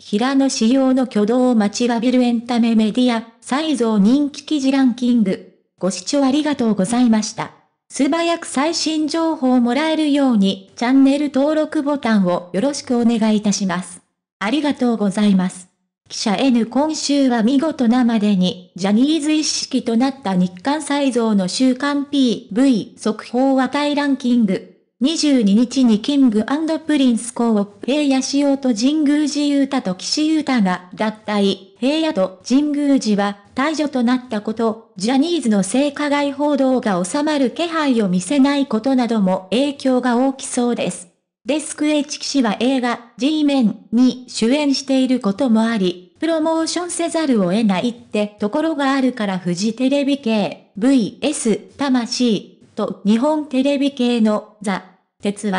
平野紫耀の挙動を待ちわびるエンタメメディア、再造人気記事ランキング。ご視聴ありがとうございました。素早く最新情報をもらえるように、チャンネル登録ボタンをよろしくお願いいたします。ありがとうございます。記者 N 今週は見事なまでに、ジャニーズ一式となった日韓再造の週刊 PV 速報値ランキング。22日にキングプリンスコープ平野仕様と神宮寺雄太と岸優太が脱退、平野と神宮寺は退場となったこと、ジャニーズの性加害報道が収まる気配を見せないことなども影響が大きそうです。デスク H 騎士は映画 G メンに主演していることもあり、プロモーションせざるを得ないってところがあるからフジテレビ系 VS 魂と日本テレビ系のザ・鉄腕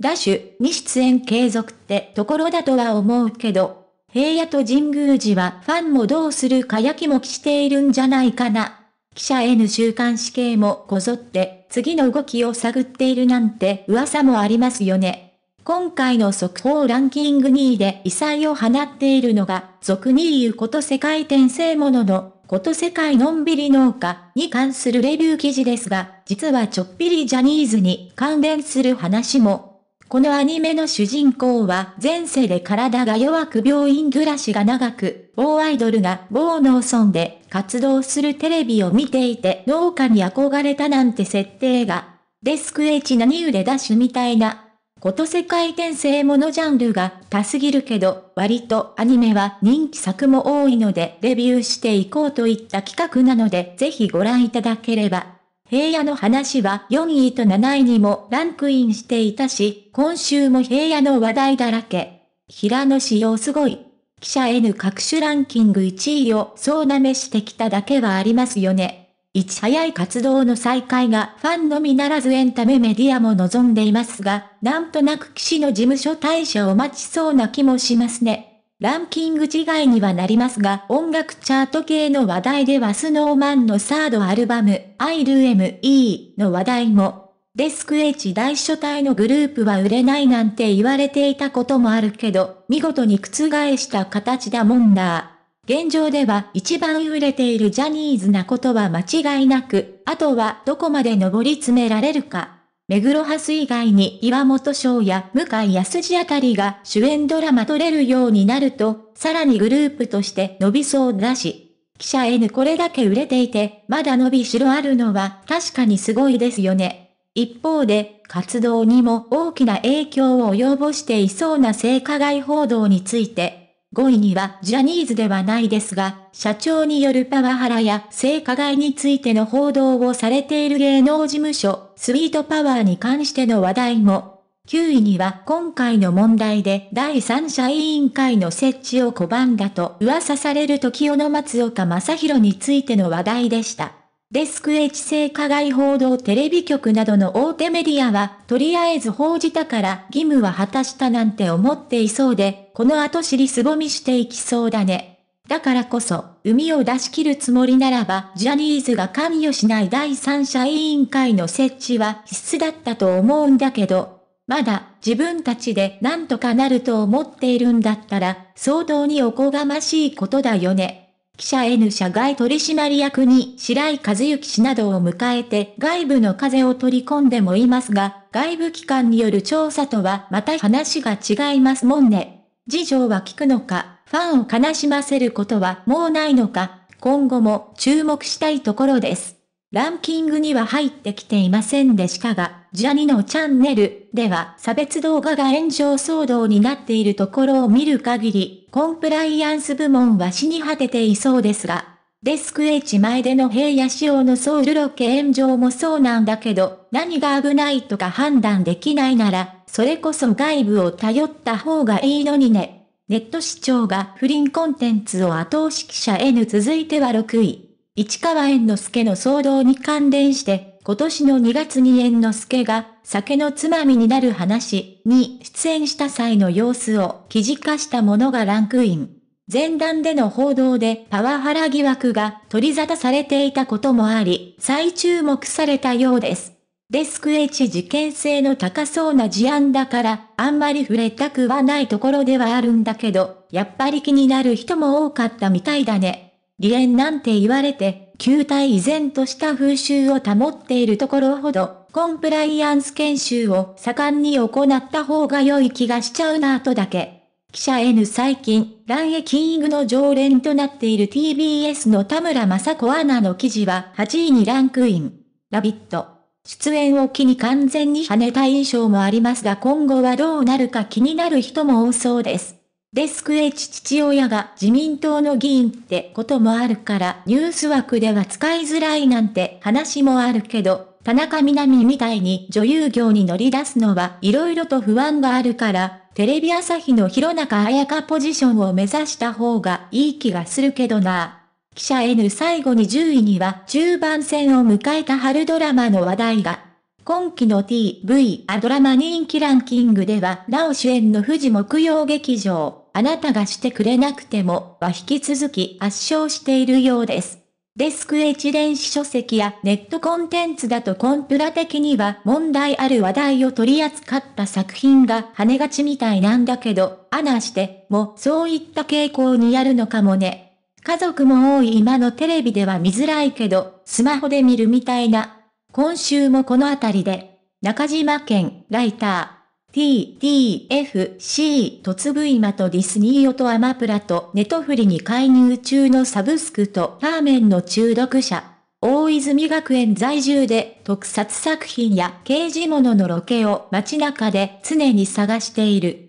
ダッシュに出演継続ってところだとは思うけど、平野と神宮寺はファンもどうするかやきもきしているんじゃないかな。記者 N 週刊誌系もこぞって次の動きを探っているなんて噂もありますよね。今回の速報ランキング2位で異彩を放っているのが、俗に言うこと世界転生ものの、こと世界のんびり農家に関するレビュー記事ですが、実はちょっぴりジャニーズに関連する話も。このアニメの主人公は前世で体が弱く病院暮らしが長く、某アイドルが某農村で活動するテレビを見ていて農家に憧れたなんて設定が、デスク H 何売れダッシュみたいなこと世界転生ものジャンルが多すぎるけど、割とアニメは人気作も多いのでレビューしていこうといった企画なのでぜひご覧いただければ。平野の話は4位と7位にもランクインしていたし、今週も平野の話題だらけ。平野仕様すごい。記者 N 各種ランキング1位を総なめしてきただけはありますよね。いち早い活動の再開がファンのみならずエンタメメディアも望んでいますが、なんとなく岸の事務所退社を待ちそうな気もしますね。ランキング違いにはなりますが、音楽チャート系の話題ではスノーマンのサードアルバム、I Do M.E. の話題も、デスク H 大所帯のグループは売れないなんて言われていたこともあるけど、見事に覆した形だもんな。現状では一番売れているジャニーズなことは間違いなく、あとはどこまで上り詰められるか。目黒ハス以外に岩本翔や向井康二あたりが主演ドラマ撮れるようになると、さらにグループとして伸びそうだし、記者 N これだけ売れていて、まだ伸びしろあるのは確かにすごいですよね。一方で、活動にも大きな影響を及ぼしていそうな性加害報道について、5位にはジャニーズではないですが、社長によるパワハラや性加害についての報道をされている芸能事務所、スイートパワーに関しての話題も。9位には今回の問題で第三者委員会の設置を拒んだと噂される時尾の松岡正宏についての話題でした。デスク H 性加害報道テレビ局などの大手メディアは、とりあえず報じたから義務は果たしたなんて思っていそうで、この後尻すぼみしていきそうだね。だからこそ、海を出し切るつもりならば、ジャニーズが関与しない第三者委員会の設置は必須だったと思うんだけど、まだ自分たちで何とかなると思っているんだったら、相当におこがましいことだよね。記者 N 社外取締役に白井和幸氏などを迎えて外部の風を取り込んでもいますが、外部機関による調査とはまた話が違いますもんね。事情は聞くのか、ファンを悲しませることはもうないのか、今後も注目したいところです。ランキングには入ってきていませんでしたが、ジャニのチャンネルでは差別動画が炎上騒動になっているところを見る限り、コンプライアンス部門は死に果てていそうですが、デスク H 前での平野仕様のソウルロケ炎上もそうなんだけど、何が危ないとか判断できないなら、それこそ外部を頼った方がいいのにね。ネット視聴が不倫コンテンツを後押し記者 N 続いては6位。市川猿之助の騒動に関連して、今年の2月に猿之助が酒のつまみになる話に出演した際の様子を記事化したものがランクイン。前段での報道でパワハラ疑惑が取り沙汰されていたこともあり、再注目されたようです。デスク H 事件性の高そうな事案だから、あんまり触れたくはないところではあるんだけど、やっぱり気になる人も多かったみたいだね。離縁なんて言われて、旧体依然とした風習を保っているところほど、コンプライアンス研修を盛んに行った方が良い気がしちゃうなぁとだけ。記者 N 最近、乱エキングの常連となっている TBS の田村正子アナの記事は8位にランクイン。ラビット。出演を機に完全に跳ねた印象もありますが今後はどうなるか気になる人も多そうです。デスク H 父親が自民党の議員ってこともあるからニュース枠では使いづらいなんて話もあるけど、田中みな実みたいに女優業に乗り出すのは色々と不安があるから、テレビ朝日の広中彩香ポジションを目指した方がいい気がするけどな。記者 N 最後に10位には中盤戦を迎えた春ドラマの話題が。今期の TV アドラマ人気ランキングでは、なお主演の富士木曜劇場。あなたがしてくれなくてもは引き続き圧勝しているようです。デスク一電子書籍やネットコンテンツだとコンプラ的には問題ある話題を取り扱った作品が跳ねがちみたいなんだけど、アナしてもそういった傾向にあるのかもね。家族も多い今のテレビでは見づらいけど、スマホで見るみたいな。今週もこのあたりで、中島県ライター。T、T、F、C とつぶ今とディスニーオとアマプラとネトフリに介入中のサブスクとラーメンの中毒者。大泉学園在住で特撮作品や刑事物のロケを街中で常に探している。